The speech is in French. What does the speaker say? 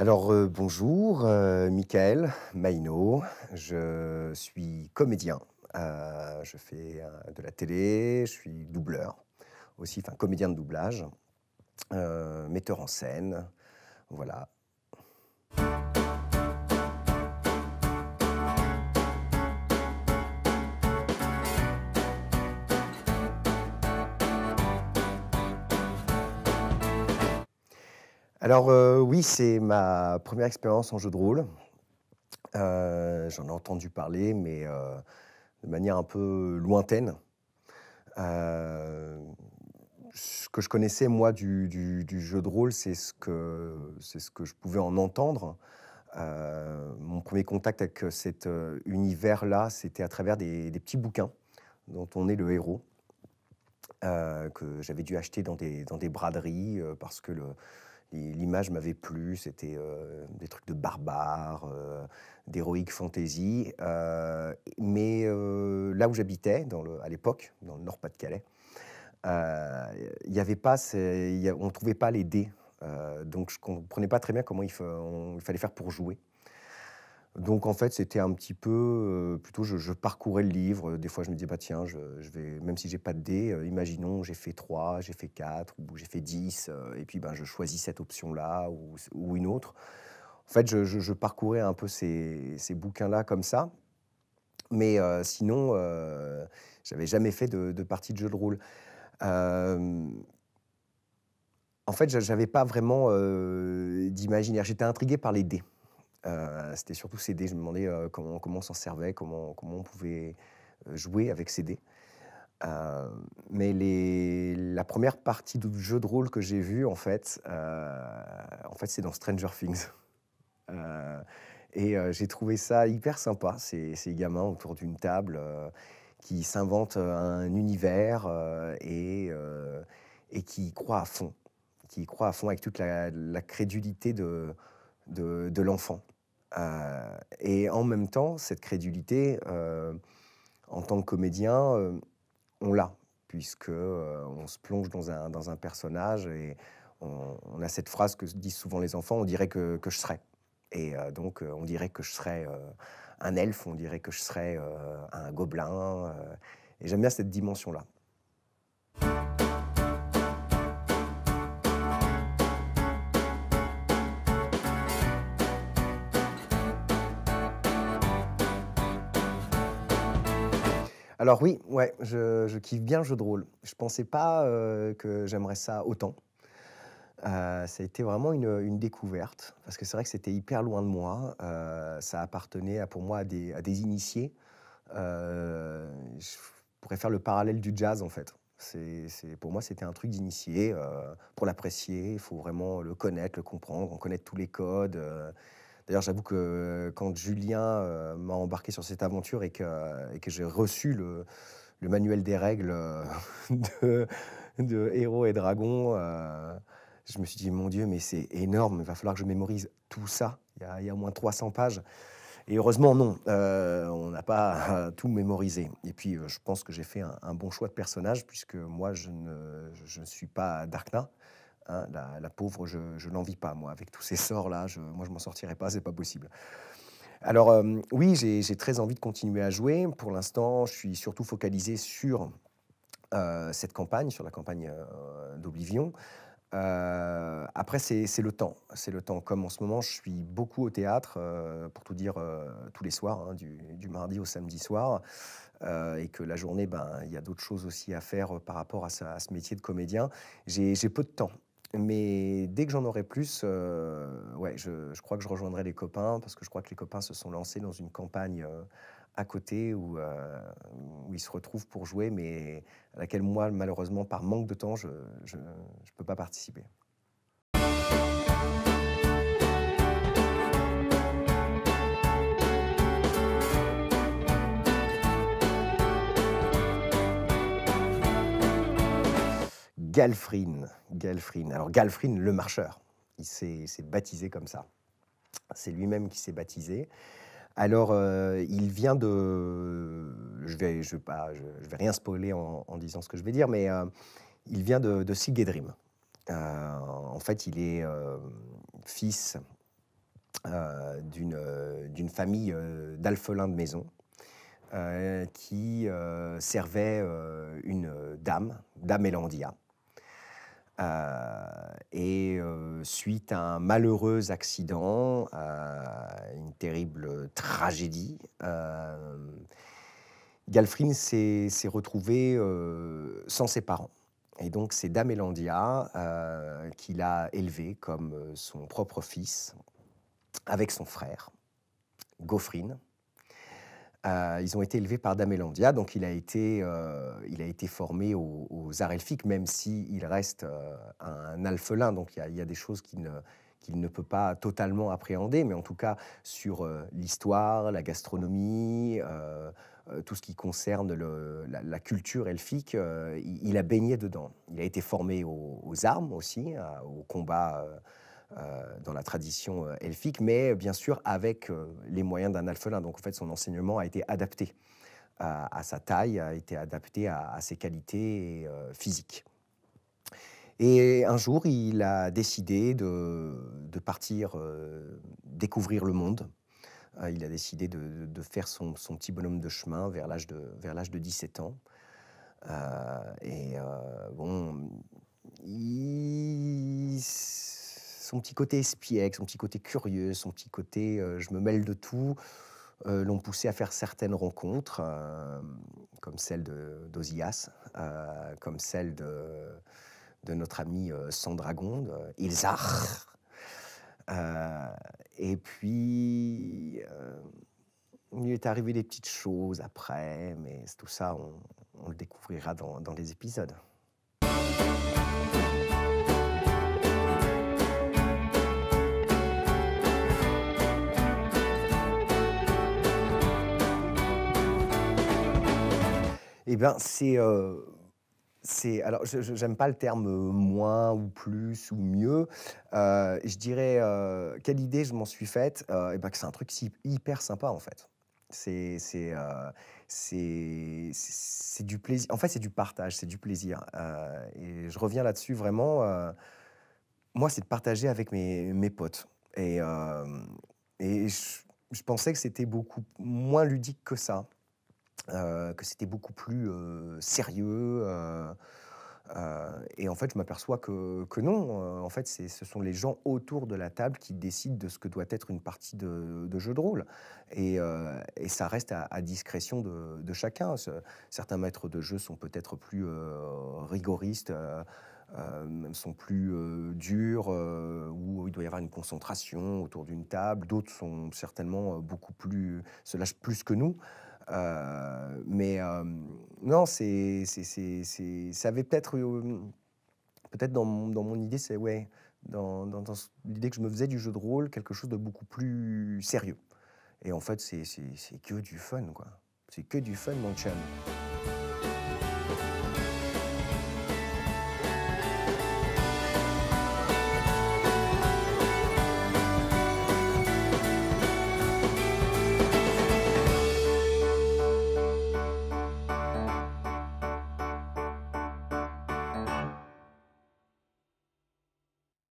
Alors euh, bonjour, euh, Michael Maino, je suis comédien, euh, je fais de la télé, je suis doubleur aussi, enfin comédien de doublage, metteur en scène, voilà. Alors euh, oui, c'est ma première expérience en jeu de rôle. Euh, j'en ai entendu parler, mais euh, de manière un peu lointaine. ce que je connaissais, moi, du, jeu de rôle, c'est ce, que, ce que je pouvais en entendre. mon premier contact avec cet univers-là, c'était à travers des, des, petits bouquins dont on est le héros, que j'avais dû acheter dans des, dans des braderies, parce que le, L'image m'avait plu, c'était euh, des trucs de barbares, euh, d'héroïques d'héroïque fantasy. Euh, mais là où j'habitais, à l'époque, dans le Nord-Pas-de-Calais, il y avait pas, on ne trouvait pas les dés. donc je ne comprenais pas très bien comment il fallait faire pour jouer. Donc en fait, c'était un petit peu, euh, plutôt je, parcourais le livre, euh, des fois je me disais, bah tiens, je, vais, même si j'ai pas de dés, euh, imaginons j'ai fait 3, j'ai fait 4, ou j'ai fait 10, et puis ben, je choisis cette option-là ou, une autre. En fait, je, parcourais un peu ces, bouquins-là comme ça, mais sinon, j'avais jamais fait de, partie de jeu de rôle en fait, j'avais pas vraiment d'imaginaire. J'étais intrigué par les dés. Euh, c'était surtout CD. Je me demandais euh, comment, comment on s'en servait, comment, comment on pouvait euh, jouer avec CD. mais les, la première partie de jeu de rôle que j'ai vue, en fait, en fait c'est dans Stranger Things. et j'ai trouvé ça hyper sympa, ces, ces gamins autour d'une table qui s'inventent un univers et, et qui croient à fond. Qui y croient à fond avec toute la crédulité de, de, l'enfant. Euh, et en même temps, cette crédulité, euh, en tant que comédien, euh, on l'a, puisque on se plonge dans un, dans un personnage et on, a cette phrase que disent souvent les enfants, on dirait que, que je serais. Et donc, on dirait que je serais un elfe, on dirait que je serais un gobelin. et j'aime bien cette dimension-là. Alors oui, ouais, je, kiffe bien le jeu de rôle. Je pensais pas euh, que j'aimerais ça autant. Euh, ça a été vraiment une, découverte, parce que c'est vrai que c'était hyper loin de moi. Euh, ça appartenait pour moi à des, initiés. je pourrais faire le parallèle du jazz, en fait. C'est, pour moi, c'était un truc d'initié. pour l'apprécier, il faut vraiment le connaître, le comprendre, en connaître tous les codes. D'ailleurs, j'avoue que euh, quand Julien euh, m'a embarqué sur cette aventure et que, euh, j'ai reçu le, manuel des règles de, Héros et Dragons, je me suis dit, mon Dieu, mais c'est énorme, il va falloir que je mémorise tout ça. Il y a, au moins 300 pages. Et heureusement, non, on n'a pas tout mémorisé. Et puis, je pense que j'ai fait un, bon choix de personnage, puisque moi, je ne suis pas Darkna. Hein, la, pauvre, je, je n'en pas, moi, avec tous ces sorts-là, je, moi, je m'en sortirai pas, c'est pas possible. Alors, euh, oui, j'ai très envie de continuer à jouer. Pour l'instant, je suis surtout focalisé sur euh, cette campagne, sur la campagne euh, d'Oblivion. après, c'est le temps. C'est le temps. Comme en ce moment, je suis beaucoup au théâtre, pour tout dire, tous les soirs, hein, du, mardi au samedi soir. et que la journée, ben, il y a d'autres choses aussi à faire par rapport à, ce métier de comédien. J'ai peu de temps mais dès que j'en aurai plus, euh, je, crois que je rejoindrai les copains parce que je crois que les copains se sont lancés dans une campagne euh, à côté où, euh, où, ils se retrouvent pour jouer, mais à laquelle moi, malheureusement, par manque de temps, je ne peux pas participer. Galfrin, Galfrin. Alors Galfrin le marcheur, il s'est baptisé comme ça. C'est lui-même qui s'est baptisé. Alors, euh, il vient de... Je vais, je vais, pas, je, vais rien spoiler en, disant ce que je vais dire, mais euh, il vient de, de Sigedrim. Euh, en fait, il est fils d'une famille d'alphelins de maison. qui servait une dame, Dame Elandia, euh, et euh, suite à un malheureux accident, euh, une terrible tragédie, Galfrin s'est retrouvé sans ses parents. Et donc c'est Damelandia qu'il a élevé comme son propre fils avec son frère, Gaufrine ils ont été élevés par Damélandia, donc il a été, euh, il a été formé aux, arts elfiques, même s'il il reste euh, un alphelin, donc il y, a des choses qu'il ne, peut pas totalement appréhender, mais en tout cas sur euh, l'histoire, la gastronomie, tout ce qui concerne la, culture elfique, il, a baigné dedans. Il a été formé aux, armes aussi, au combat euh, dans la tradition euh, elfique, mais bien sûr avec euh, les moyens d'un alphelin. Donc en fait, son enseignement a été adapté à, sa taille, a été adapté à, ses qualités physiques. Et un jour, il a décidé de, partir découvrir le monde. il a décidé de, faire son, petit bonhomme de chemin vers l'âge de, vers l'âge de 17 ans. et bon, il son petit côté espiègle, son petit côté curieux, son petit côté euh, je me mêle de tout, euh, l'ont poussé à faire certaines rencontres, comme celle d'Ozias, comme celle de, euh, notre ami de Ilzar. et puis, il est arrivé des petites choses après, mais tout ça, on, le découvrira dans, dans les épisodes. Eh bien, c'est. Euh, c'est alors, j'aime pas le terme euh, moins ou plus ou mieux. Euh, je dirais, euh, quelle idée je m'en suis faite et eh ben, que c'est un truc hyper sympa, en fait. C'est du plaisir. En fait, c'est du partage, c'est du plaisir. et je reviens là-dessus vraiment. moi, c'est de partager avec mes, potes. Et, et je pensais que c'était beaucoup moins ludique que ça. Euh, que c'était beaucoup plus euh, sérieux. Euh, et en fait, je m'aperçois que, que, non. en fait, ce sont les gens autour de la table qui décident de ce que doit être une partie de, jeu de rôle. Et, ça reste à, discrétion de, chacun. Certains maîtres de jeu sont peut-être plus rigoristes. Euh, sont plus durs, où il doit y avoir une concentration autour d'une table. D'autres sont certainement beaucoup plus, se lâchent plus que nous. Euh, mais euh, non, c'est, ça avait peut-être, euh, peut-être dans, dans, mon idée, c'est ouais, dans, l'idée que je me faisais du jeu de rôle quelque chose de beaucoup plus sérieux. Et en fait, c'est que du fun, quoi. C'est que du fun, mon chum.